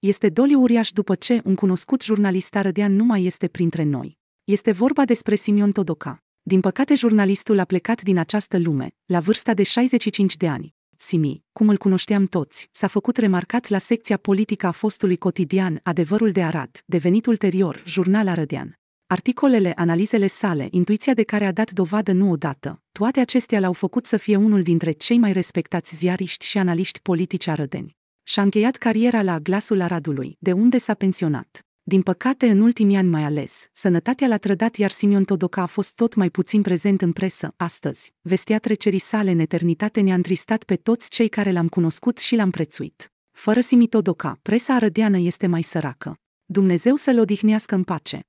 Este doliu uriaș după ce un cunoscut jurnalist arădean nu mai este printre noi. Este vorba despre Simion Todoca. Din păcate, jurnalistul a plecat din această lume, la vârsta de 65 de ani. Simi, cum îl cunoșteam toți, s-a făcut remarcat la secția politică a fostului cotidian Adevărul de Arad, devenit ulterior Jurnal Arădean. Articolele, analizele sale, intuiția de care a dat dovadă nu odată, toate acestea l-au făcut să fie unul dintre cei mai respectați ziariști și analiști politici arădeni și-a încheiat cariera la Glasul Aradului, de unde s-a pensionat. Din păcate, în ultimii ani mai ales, sănătatea l-a trădat, iar Simion Todoca a fost tot mai puțin prezent în presă. Astăzi, vestea trecerii sale în eternitate ne-a întristat pe toți cei care l-am cunoscut și l-am prețuit. Fără Simi Todoca, presa arădeană este mai săracă. Dumnezeu să-l odihnească în pace.